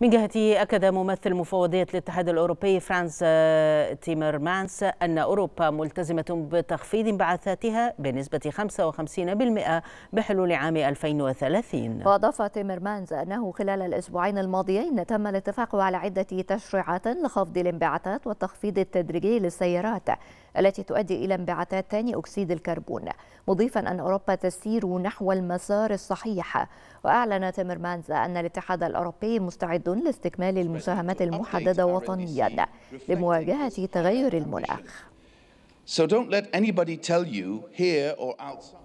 من جهته أكد ممثل مفوضية الاتحاد الأوروبي فرانس آه، تيمرمانس أن أوروبا ملتزمة بتخفيض انبعاثاتها بنسبة 55% بحلول عام 2030 وأضاف تيمرمانس أنه خلال الأسبوعين الماضيين تم الاتفاق على عدة تشريعات لخفض الانبعاثات والتخفيض التدريجي للسيارات التي تؤدي إلى انبعاثات ثاني أكسيد الكربون مضيفا أن أوروبا تسير نحو المسار الصحيح وأعلن تيمرمانز أن الاتحاد الأوروبي مستعد لاستكمال المساهمات المحددة وطنيا لمواجهة تغير المناخ So don't let anybody tell you here or outside